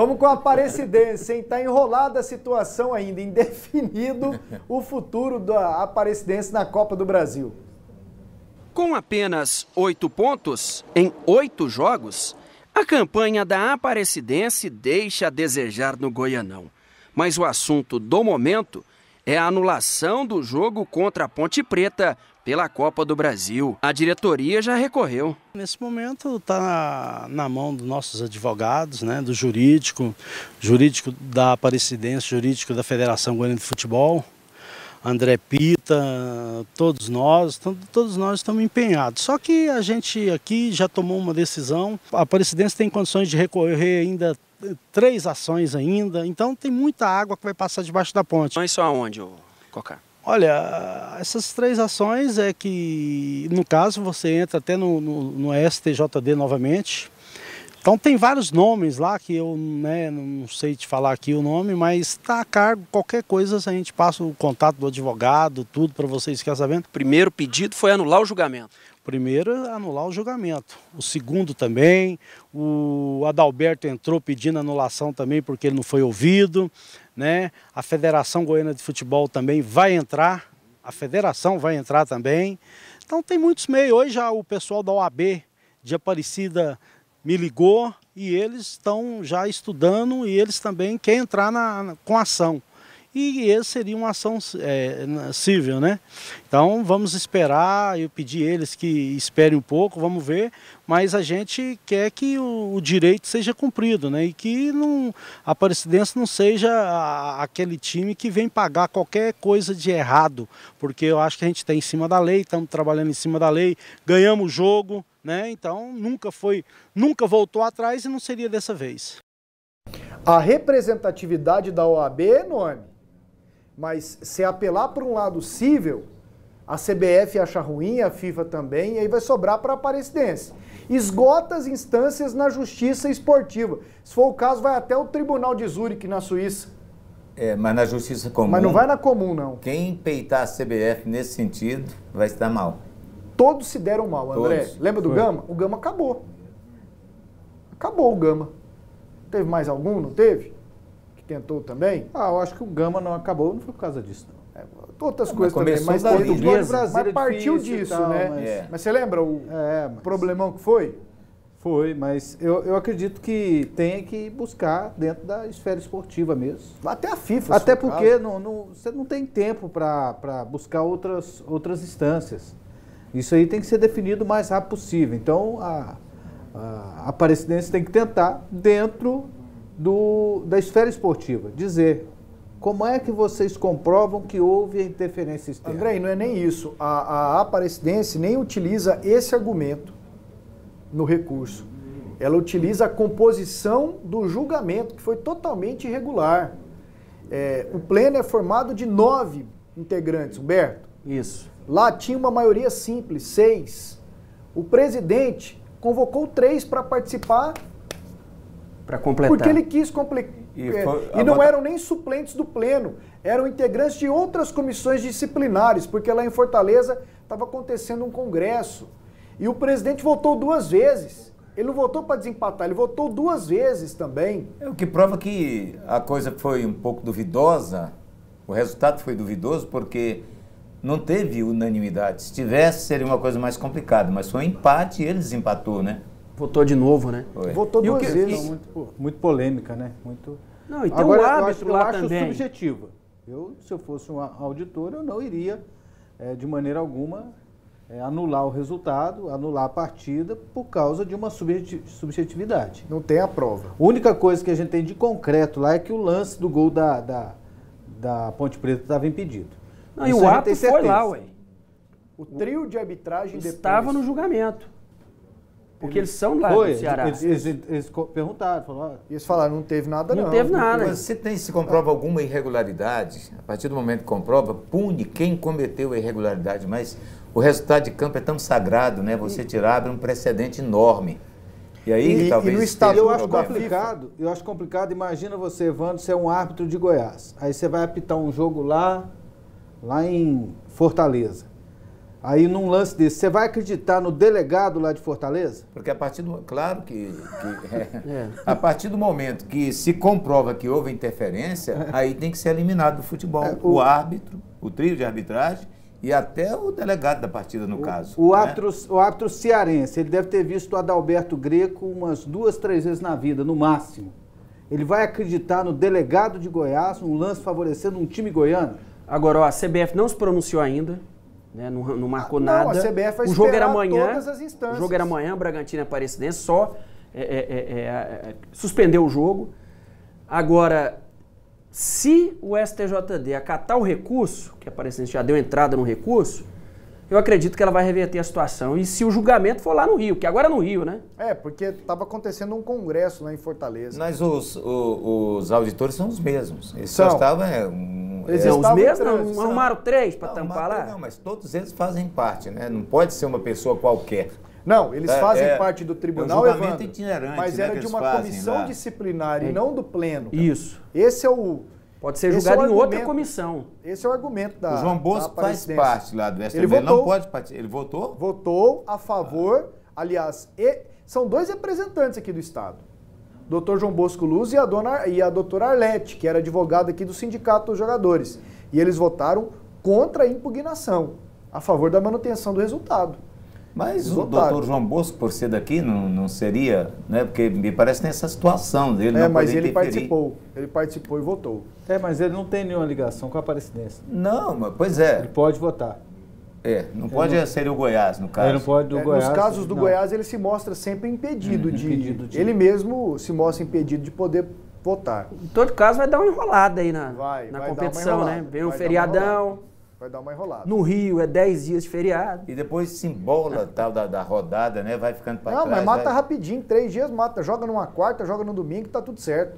Vamos com a Aparecidense, hein? Tá enrolada a situação ainda, indefinido o futuro da Aparecidense na Copa do Brasil. Com apenas oito pontos em oito jogos, a campanha da Aparecidense deixa a desejar no Goianão. Mas o assunto do momento é a anulação do jogo contra a Ponte Preta pela Copa do Brasil. A diretoria já recorreu. Nesse momento está na, mão dos nossos advogados, né, do jurídico, jurídico da Aparecidense, jurídico da Federação Goiana de Futebol, André Pita, todos nós, todos nós estamos empenhados. Só que a gente aqui já tomou uma decisão. A Aparecidense tem condições de recorrer ainda eh, três ações ainda, então tem muita água que vai passar debaixo da ponte. Mas só aonde, Coca? Olha, essas três ações é que, no caso, você entra até no, no, no STJD novamente. Então tem vários nomes lá que eu né, não sei te falar aqui o nome, mas está a cargo qualquer coisa, a gente passa o contato do advogado, tudo para vocês ficarem sabendo. primeiro pedido foi anular o julgamento. Primeiro, anular o julgamento. O segundo também. O Adalberto entrou pedindo anulação também porque ele não foi ouvido. Né? A Federação Goiana de Futebol também vai entrar. A federação vai entrar também. Então tem muitos meios. Hoje já o pessoal da OAB de Aparecida me ligou e eles estão já estudando e eles também querem entrar na, com ação e esse seria uma ação é, civil, né? Então vamos esperar, eu pedi eles que esperem um pouco, vamos ver, mas a gente quer que o, o direito seja cumprido, né? E que não, a Aparecidense não seja a, aquele time que vem pagar qualquer coisa de errado, porque eu acho que a gente está em cima da lei, estamos trabalhando em cima da lei, ganhamos o jogo, né? Então nunca foi, nunca voltou atrás e não seria dessa vez. A representatividade da OAB é enorme. Mas se apelar para um lado cível, a CBF acha ruim, a FIFA também, e aí vai sobrar para a Aparecidense. Esgota as instâncias na justiça esportiva. Se for o caso, vai até o Tribunal de Zurique, na Suíça. É, mas na justiça comum. Mas não vai na comum, não. Quem peitar a CBF nesse sentido vai estar mal. Todos se deram mal, André. Todos. Lembra do Foi. Gama? O Gama acabou. Acabou o Gama. Teve mais algum? Não teve? tentou também? Ah, eu acho que o Gama não acabou, não foi por causa disso, não. É, outras é, coisas também, mas, da portuguesa, mas é partiu disso, tal, né? Mas... É. mas... você lembra o é, mas... problemão que foi? Foi, mas eu, eu acredito que tem que buscar dentro da esfera esportiva mesmo. Até a FIFA. Até porque não, não, você não tem tempo para buscar outras, outras instâncias. Isso aí tem que ser definido o mais rápido possível. Então, a, a, a Aparecidense tem que tentar, dentro do, da esfera esportiva, dizer como é que vocês comprovam que houve interferência externa? Andrei, não é nem isso. A, a Aparecidense nem utiliza esse argumento no recurso. Ela utiliza a composição do julgamento, que foi totalmente irregular. É, o pleno é formado de nove integrantes, Humberto. Isso. Lá tinha uma maioria simples, seis. O presidente convocou três para participar para completar. Porque ele quis completar. E, é, foi, e não eram nem suplentes do Pleno, eram integrantes de outras comissões disciplinares, porque lá em Fortaleza estava acontecendo um congresso. E o presidente votou duas vezes. Ele não votou para desempatar, ele votou duas vezes também. É o que prova que a coisa foi um pouco duvidosa, o resultado foi duvidoso, porque não teve unanimidade. Se tivesse, seria uma coisa mais complicada, mas foi um empate e ele desempatou, né? Votou de novo, né? Votou duas que, vezes. E... Muito, muito, polêmica, né? Muito... Não, e tem Agora, um hábito acho, lá eu acho subjetiva. Eu, se eu fosse um auditor, eu não iria, é, de maneira alguma, é, anular o resultado, anular a partida, por causa de uma subjetividade. Não tem a prova. A única coisa que a gente tem de concreto lá é que o lance do gol da, da, da Ponte Preta estava impedido. Não, e o ato foi lá, ué. O trio de arbitragem Estava no julgamento. Porque eles, eles são lá foi, do Ceará. Eles, eles, eles perguntaram, falaram. Ah, eles falaram, não teve nada, não. Não teve nada. Mas se tem, se comprova alguma irregularidade, a partir do momento que comprova, pune quem cometeu a irregularidade. Mas o resultado de campo é tão sagrado, né? Você tirar abre um precedente enorme. E aí, e, talvez. E no estado eu acho complicado, eu acho complicado. Imagina você, Evandro, ser é um árbitro de Goiás. Aí você vai apitar um jogo lá, lá em Fortaleza. Aí num lance desse, você vai acreditar no delegado lá de Fortaleza? Porque a partir do. Claro que. que é, é. A partir do momento que se comprova que houve interferência, é. aí tem que ser eliminado do futebol. É, o, o, árbitro, o trio de arbitragem e até o delegado da partida, no o, caso. O, né? árbitro, o árbitro cearense, ele deve ter visto o Adalberto Greco umas duas, três vezes na vida, no máximo. Ele vai acreditar no delegado de Goiás, um lance favorecendo um time goiano? Agora, ó, a CBF não se pronunciou ainda né? Não, não marcou ah, não, nada. A CBF vai o jogo era amanhã. Todas as instâncias. O jogo era amanhã, Bragantino Aparecidense, só é é, é, é, é, suspendeu o jogo. Agora, se o STJD acatar o recurso, que a Aparecidense já deu entrada no recurso, eu acredito que ela vai reverter a situação. E se o julgamento for lá no Rio, que agora é no Rio, né? É, porque estava acontecendo um congresso lá em Fortaleza. Mas os, os, os auditores são os mesmos. Eles são. só estavam é, é, eles é, os mesmos trans, não, arrumaram três para tampar lá? Não, mas todos eles fazem parte, né? Não pode ser uma pessoa qualquer. Não, eles é, fazem é, parte do tribunal, é um Evandro, itinerante, mas né, era de uma comissão lá. Né? disciplinar e é. não do pleno. Cara. Isso. Esse é o... Pode ser é julgado é em outra comissão. Esse é o argumento da O João Bosco faz parte lá do STF. Ele votou, não pode participar. Ele votou? Votou a favor, ah. aliás, e, são dois representantes aqui do Estado. Doutor João Bosco Luz e a, dona, e a doutora Arlete, que era advogada aqui do Sindicato dos Jogadores. E eles votaram contra a impugnação, a favor da manutenção do resultado. Mas eles o votaram. doutor João Bosco, por ser daqui, não, não seria, né? Porque me parece que tem essa situação dele. É, mas ele interferir. participou. Ele participou e votou. É, mas ele não tem nenhuma ligação com a Aparecidense. Não, mas, pois é. Ele pode votar. É, não pode ser o Goiás, no caso. Ele não pode do é, Goiás. Nos casos do não. Goiás, ele se mostra sempre impedido, uhum. de, impedido de. Ele mesmo se mostra impedido de poder votar. Em todo caso, vai dar uma enrolada aí na, vai, na vai competição, né? Vem um feriadão. Vai dar uma enrolada. No Rio é 10 dias de feriado. E depois se embola tal da, da rodada, né? Vai ficando para trás. Não, mas mata vai... rapidinho, três dias mata. Joga numa quarta, joga no domingo, tá tudo certo.